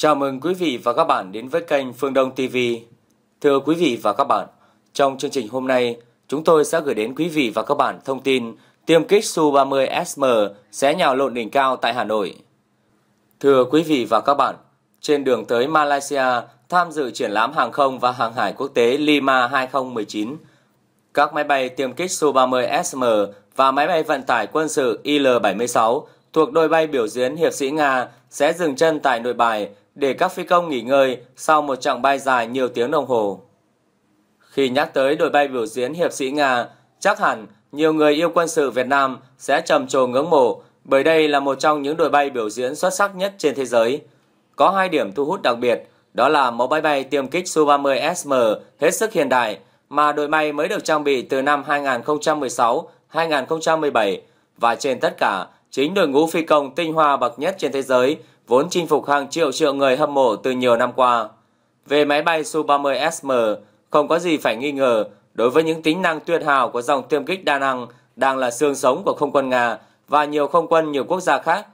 Chào mừng quý vị và các bạn đến với kênh Phương Đông TV. Thưa quý vị và các bạn, trong chương trình hôm nay, chúng tôi sẽ gửi đến quý vị và các bạn thông tin tiêm kích Su-30SM sẽ nhào lộn đỉnh cao tại Hà Nội. Thưa quý vị và các bạn, trên đường tới Malaysia tham dự triển lãm hàng không và hàng hải quốc tế Lima 2019, các máy bay tiêm kích Su-30SM và máy bay vận tải quân sự Il-76 thuộc đôi bay biểu diễn hiệp sĩ Nga sẽ dừng chân tại nội bài để các phi công nghỉ ngơi sau một chặng bay dài nhiều tiếng đồng hồ. Khi nhắc tới đội bay biểu diễn hiệp sĩ Nga, chắc hẳn nhiều người yêu quân sự Việt Nam sẽ trầm trồ ngưỡng mộ bởi đây là một trong những đội bay biểu diễn xuất sắc nhất trên thế giới. Có hai điểm thu hút đặc biệt, đó là mẫu bay bay tiêm kích Su-30SM hết sức hiện đại mà đội bay mới được trang bị từ năm 2016-2017 và trên tất cả, chính đội ngũ phi công tinh hoa bậc nhất trên thế giới vốn chinh phục hàng triệu triệu người hâm mộ từ nhiều năm qua. Về máy bay Su-30SM, không có gì phải nghi ngờ đối với những tính năng tuyệt hảo của dòng tiêm kích đa năng đang là xương sống của không quân Nga và nhiều không quân nhiều quốc gia khác.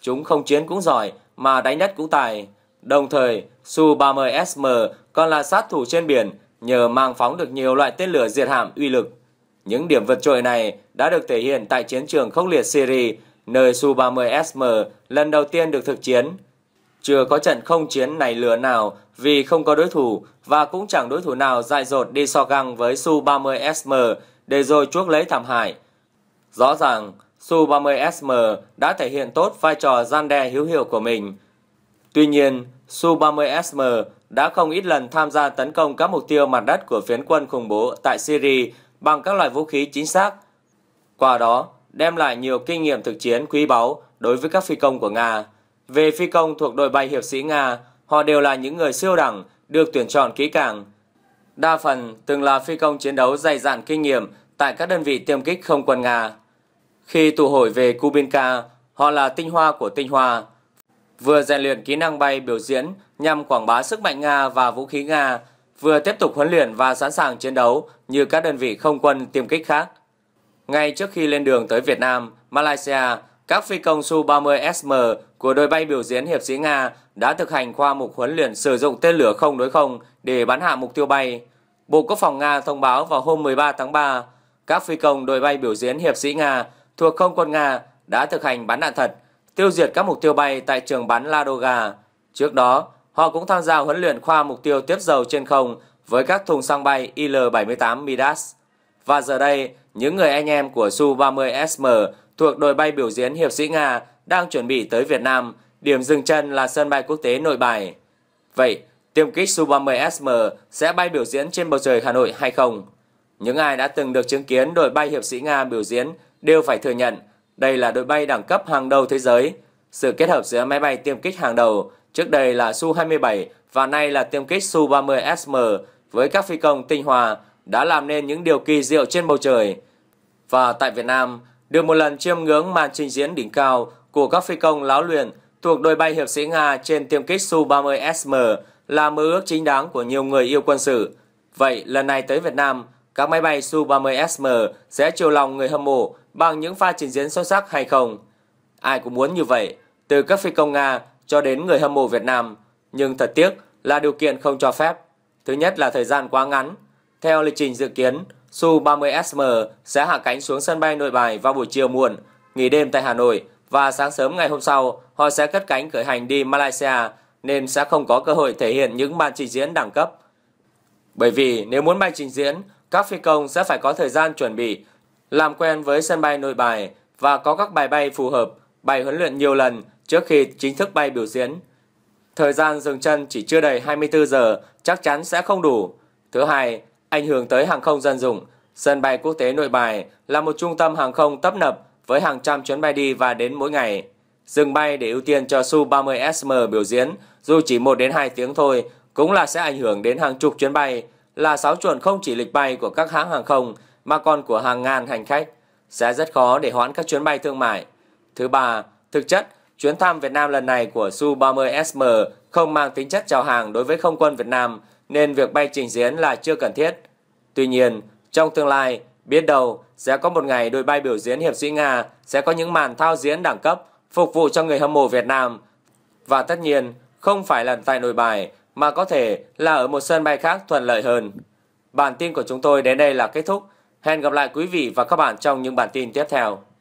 Chúng không chiến cũng giỏi mà đánh đất cũng tài. Đồng thời, Su-30SM còn là sát thủ trên biển nhờ mang phóng được nhiều loại tên lửa diệt hạm uy lực. Những điểm vượt trội này đã được thể hiện tại chiến trường khốc liệt Syria nơi Su-30SM lần đầu tiên được thực chiến. Chưa có trận không chiến này lừa nào vì không có đối thủ và cũng chẳng đối thủ nào dại dột đi so găng với Su-30SM để rồi chuốc lấy thảm hại. Rõ ràng, Su-30SM đã thể hiện tốt vai trò gian đe hữu hiệu của mình. Tuy nhiên, Su-30SM đã không ít lần tham gia tấn công các mục tiêu mặt đất của phiến quân khủng bố tại Syria bằng các loại vũ khí chính xác. Qua đó, đem lại nhiều kinh nghiệm thực chiến quý báu đối với các phi công của Nga. Về phi công thuộc đội bay hiệp sĩ Nga, họ đều là những người siêu đẳng, được tuyển chọn kỹ càng. Đa phần từng là phi công chiến đấu dày dạn kinh nghiệm tại các đơn vị tiêm kích không quân Nga. Khi tụ hội về Kubinka, họ là tinh hoa của tinh hoa. Vừa rèn luyện kỹ năng bay biểu diễn nhằm quảng bá sức mạnh Nga và vũ khí Nga, vừa tiếp tục huấn luyện và sẵn sàng chiến đấu như các đơn vị không quân tiêm kích khác. Ngay trước khi lên đường tới Việt Nam, Malaysia, các phi công Su-30SM của đội bay biểu diễn hiệp sĩ Nga đã thực hành khoa mục huấn luyện sử dụng tên lửa không đối không để bắn hạ mục tiêu bay. Bộ Quốc phòng Nga thông báo vào hôm 13 tháng 3, các phi công đội bay biểu diễn hiệp sĩ Nga thuộc không quân Nga đã thực hành bắn đạn thật, tiêu diệt các mục tiêu bay tại trường bắn Ladoga. Trước đó, họ cũng tham gia huấn luyện khoa mục tiêu tiếp dầu trên không với các thùng xăng bay Il-78 Midas. Và giờ đây, những người anh em của Su-30SM thuộc đội bay biểu diễn hiệp sĩ Nga đang chuẩn bị tới Việt Nam, điểm dừng chân là sân bay quốc tế Nội Bài. Vậy, tiêm kích Su-30SM sẽ bay biểu diễn trên bầu trời Hà Nội hay không? Những ai đã từng được chứng kiến đội bay hiệp sĩ Nga biểu diễn đều phải thừa nhận đây là đội bay đẳng cấp hàng đầu thế giới. Sự kết hợp giữa máy bay tiêm kích hàng đầu, trước đây là Su-27 và nay là tiêm kích Su-30SM với các phi công tinh hoa đã làm nên những điều kỳ diệu trên bầu trời. Và tại Việt Nam, được một lần chiêm ngưỡng màn trình diễn đỉnh cao của các phi công láo luyện thuộc đội bay hiệp sĩ Nga trên tiêm kích Su-30SM là mơ ước chính đáng của nhiều người yêu quân sự. Vậy lần này tới Việt Nam, các máy bay Su-30SM sẽ chiều lòng người hâm mộ bằng những pha trình diễn xuất sắc hay không? Ai cũng muốn như vậy, từ các phi công Nga cho đến người hâm mộ Việt Nam. Nhưng thật tiếc là điều kiện không cho phép. Thứ nhất là thời gian quá ngắn, theo lịch trình dự kiến, Su-30SM sẽ hạ cánh xuống sân bay nội bài vào buổi chiều muộn, nghỉ đêm tại Hà Nội và sáng sớm ngày hôm sau họ sẽ cất cánh khởi hành đi Malaysia nên sẽ không có cơ hội thể hiện những màn trình diễn đẳng cấp. Bởi vì nếu muốn bay trình diễn, các phi công sẽ phải có thời gian chuẩn bị, làm quen với sân bay nội bài và có các bài bay phù hợp, bài huấn luyện nhiều lần trước khi chính thức bay biểu diễn. Thời gian dừng chân chỉ chưa đầy 24 giờ chắc chắn sẽ không đủ. Thứ hai, ảnh hưởng tới hàng không dân dụng. Sân bay quốc tế Nội Bài là một trung tâm hàng không tấp nập với hàng trăm chuyến bay đi và đến mỗi ngày. Dừng bay để ưu tiên cho Su-30SM biểu diễn dù chỉ 1 đến 2 tiếng thôi cũng là sẽ ảnh hưởng đến hàng chục chuyến bay, là sáu chuẩn không chỉ lịch bay của các hãng hàng không mà còn của hàng ngàn hành khách. Sẽ rất khó để hoãn các chuyến bay thương mại. Thứ ba, thực chất, chuyến thăm Việt Nam lần này của Su-30SM không mang tính chất chào hàng đối với không quân Việt Nam nên việc bay trình diễn là chưa cần thiết. Tuy nhiên, trong tương lai, biết đâu sẽ có một ngày đội bay biểu diễn hiệp sĩ Nga sẽ có những màn thao diễn đẳng cấp phục vụ cho người hâm mộ Việt Nam. Và tất nhiên, không phải là tại nội bài mà có thể là ở một sân bay khác thuận lợi hơn. Bản tin của chúng tôi đến đây là kết thúc. Hẹn gặp lại quý vị và các bạn trong những bản tin tiếp theo.